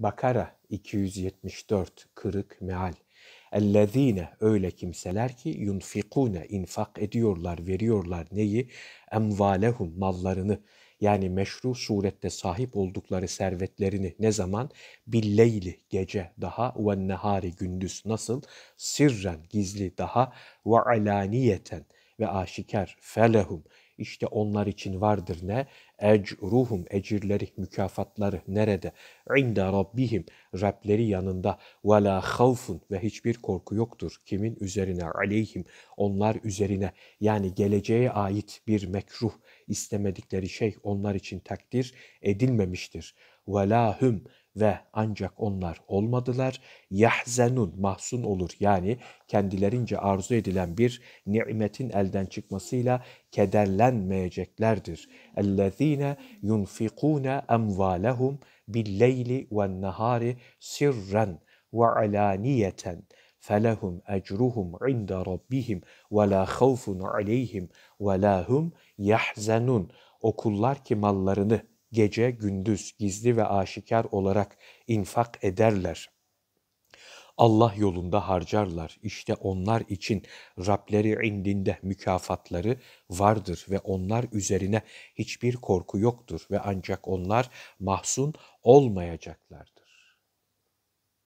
Bakara 274 kırık meal. Ellezine öyle kimseler ki yunfikune infak ediyorlar, veriyorlar neyi? Emvalehum mallarını yani meşru surette sahip oldukları servetlerini ne zaman? Billeyli gece daha ve nehari gündüz nasıl? Sirren gizli daha ve alaniyeten ve aşikar felehum işte onlar için vardır ne? ruhum ecirleri, mükafatları nerede? İnde Rabbihim, Rableri yanında. Ve la havfun ve hiçbir korku yoktur. Kimin üzerine? Aleyhim, onlar üzerine. Yani geleceğe ait bir mekruh, istemedikleri şey onlar için takdir edilmemiştir. Ve la hum, ve ancak onlar olmadılar. Yahzenun mahzun olur yani kendilerince arzu edilen bir nimetin elden çıkmasıyla kederlen öğrenmeyeceklerdir. اَلَّذ۪ينَ يُنْفِقُونَ اَمْوَالَهُمْ بِالْلَيْلِ وَالنَّهَارِ سِرًّا وَعَلَانِيَةً فَلَهُمْ اَجْرُهُمْ عِنْدَ رَبِّهِمْ وَلَا خَوْفٌ عَلَيْهِمْ وَلَا هُمْ يَحْزَنُونَ Okullar ki mallarını gece gündüz gizli ve aşikar olarak infak ederler.'' Allah yolunda harcarlar. İşte onlar için Rableri indinde mükafatları vardır ve onlar üzerine hiçbir korku yoktur ve ancak onlar mahzun olmayacaklardır.